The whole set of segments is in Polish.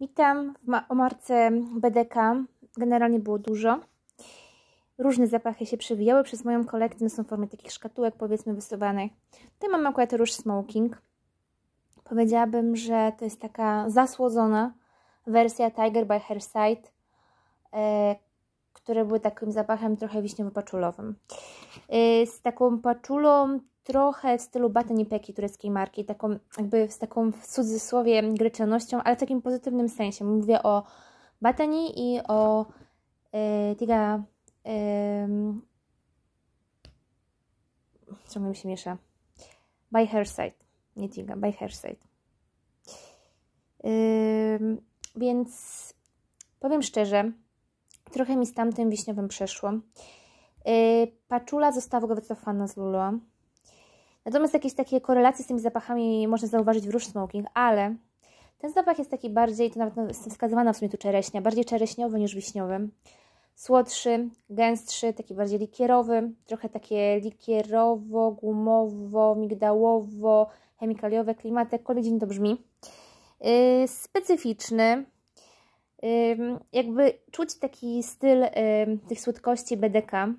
Witam w ma omarce BDK. Generalnie było dużo. Różne zapachy się przewijały przez moją kolekcję. No są formy takich szkatułek, powiedzmy, wysuwanych. Tutaj mam akurat róż Smoking. Powiedziałabym, że to jest taka zasłodzona wersja Tiger by Herside, e, które były takim zapachem trochę wiśniowo-paczulowym. E, z taką paczulą trochę w stylu peki tureckiej marki, taką jakby z taką w cudzysłowie gryczanością, ale w takim pozytywnym sensie. Mówię o batani i o e, tiga... E, ciągle mi się miesza. By her side. Nie tiga, by her side. E, więc powiem szczerze, trochę mi z tamtym wiśniowym przeszło. E, Paczula została wycofana z Lulu. Natomiast jakieś takie korelacje z tymi zapachami można zauważyć w Róż Smoking, ale ten zapach jest taki bardziej, to nawet jest wskazywana w sumie tu czereśnia, bardziej czereśniowy niż wiśniowy. Słodszy, gęstszy, taki bardziej likierowy, trochę takie likierowo, gumowo, migdałowo, chemikaliowe klimaty, jakkolwiek to brzmi. Yy, specyficzny, yy, jakby czuć taki styl yy, tych słodkości BDK,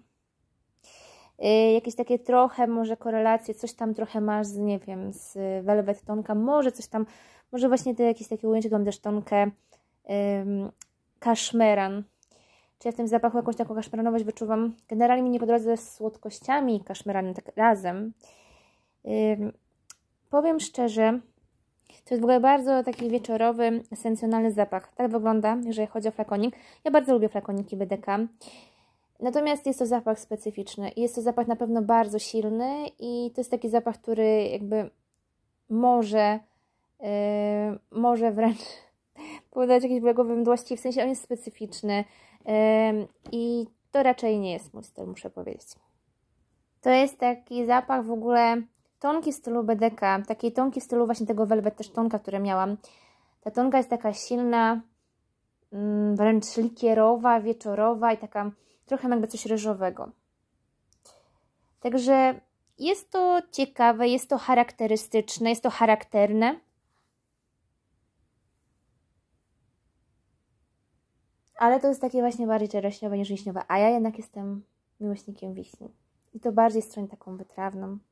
Y, jakieś takie trochę może korelacje, coś tam trochę masz z, nie wiem, z Velvet Tonka, może coś tam, może właśnie te jakieś takie ujęcie, tam też tonkę ym, kaszmeran, czy ja w tym zapachu jakąś taką kaszmeranowość wyczuwam. Generalnie mi nie po drodze słodkościami i kaszmeranem tak razem. Ym, powiem szczerze, to jest w ogóle bardzo taki wieczorowy, esencjonalny zapach. Tak wygląda, jeżeli chodzi o flakonik. Ja bardzo lubię flakoniki BDK. Natomiast jest to zapach specyficzny. Jest to zapach na pewno bardzo silny i to jest taki zapach, który jakby może, yy, może wręcz powodować jakieś błego mdłości, w sensie on jest specyficzny yy, i to raczej nie jest mój styl, muszę powiedzieć. To jest taki zapach w ogóle tonki stylu BDK, takiej tonki stylu właśnie tego velvet też tonka, które miałam. Ta tonka jest taka silna, Mm, wręcz likierowa, wieczorowa i taka trochę jakby coś ryżowego. Także jest to ciekawe, jest to charakterystyczne, jest to charakterne. Ale to jest takie właśnie bardziej czereśniowe niż wiśniowe, a ja jednak jestem miłośnikiem wiśni. I to bardziej stronę taką wytrawną,